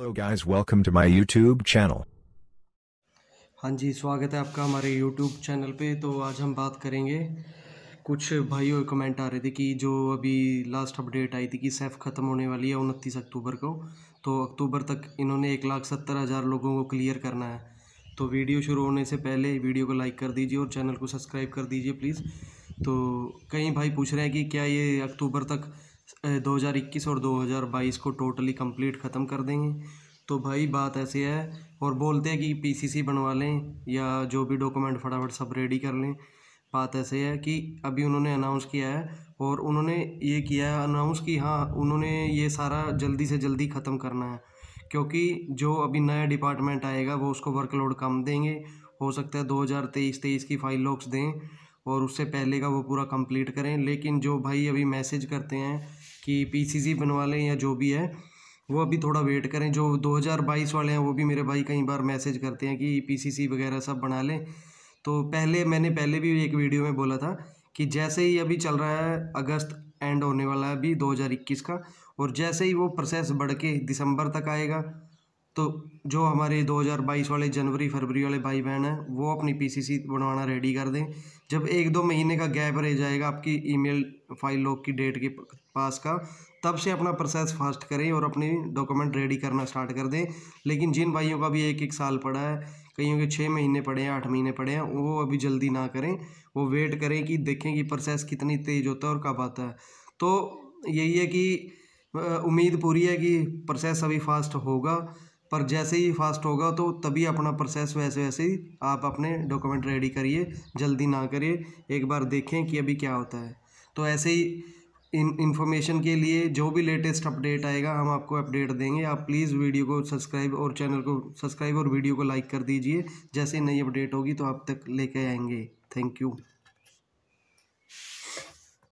hello guys welcome to my YouTube channel हाँ जी स्वागत है आपका हमारे यूट्यूब चैनल पे तो आज हम बात करेंगे कुछ भाइयों कमेंट आ रहे थे कि जो अभी लास्ट अपडेट आई थी कि सेफ ख़त्म होने वाली है उनतीस अक्टूबर को तो अक्टूबर तक इन्होंने एक लाख सत्तर हज़ार लोगों को क्लियर करना है तो वीडियो शुरू होने से पहले वीडियो को लाइक कर दीजिए और चैनल को सब्सक्राइब कर दीजिए प्लीज़ तो कई भाई पूछ रहे हैं कि क्या ये अक्टूबर तक 2021 और 2022 को टोटली कंप्लीट ख़त्म कर देंगे तो भाई बात ऐसे है और बोलते हैं कि पीसीसी बनवा लें या जो भी डॉक्यूमेंट फटाफट सब रेडी कर लें बात ऐसे है कि अभी उन्होंने अनाउंस किया है और उन्होंने ये किया है अनाउंस कि हाँ उन्होंने ये सारा जल्दी से जल्दी ख़त्म करना है क्योंकि जो अभी नया डिपार्टमेंट आएगा वो उसको वर्कलोड कम देंगे हो सकता है 2023 हज़ार की फाइल लॉक्स दें और उससे पहले का वो पूरा कंप्लीट करें लेकिन जो भाई अभी मैसेज करते हैं कि पीसीसी बनवा लें या जो भी है वो अभी थोड़ा वेट करें जो 2022 वाले हैं वो भी मेरे भाई कई बार मैसेज करते हैं कि पीसीसी वगैरह सब बना लें तो पहले मैंने पहले भी एक वीडियो में बोला था कि जैसे ही अभी चल रहा है अगस्त एंड होने वाला है अभी दो का और जैसे ही वो प्रोसेस बढ़ के दिसंबर तक आएगा तो जो हमारे 2022 वाले जनवरी फरवरी वाले भाई बहन हैं वो अपनी पीसीसी बनवाना रेडी कर दें जब एक दो महीने का गैप रह जाएगा आपकी ईमेल फाइल लॉक की डेट के पास का तब से अपना प्रोसेस फास्ट करें और अपने डॉक्यूमेंट रेडी करना स्टार्ट कर दें लेकिन जिन भाइयों का भी एक एक साल पड़ा है कईयों के छः महीने पड़े हैं आठ महीने पड़े हैं वो अभी जल्दी ना करें वो वेट करें कि देखें कि प्रोसेस कितनी तेज़ होता है और कब आता है तो यही है कि उम्मीद पूरी है कि प्रोसेस अभी फास्ट होगा पर जैसे ही फास्ट होगा तो तभी अपना प्रोसेस वैसे वैसे ही आप अपने डॉक्यूमेंट रेडी करिए जल्दी ना करिए एक बार देखें कि अभी क्या होता है तो ऐसे ही इन इन्फॉर्मेशन के लिए जो भी लेटेस्ट अपडेट आएगा हम आपको अपडेट देंगे आप प्लीज़ वीडियो को सब्सक्राइब और चैनल को सब्सक्राइब और वीडियो को लाइक कर दीजिए जैसे नई अपडेट होगी तो आप तक लेके आएंगे थैंक यू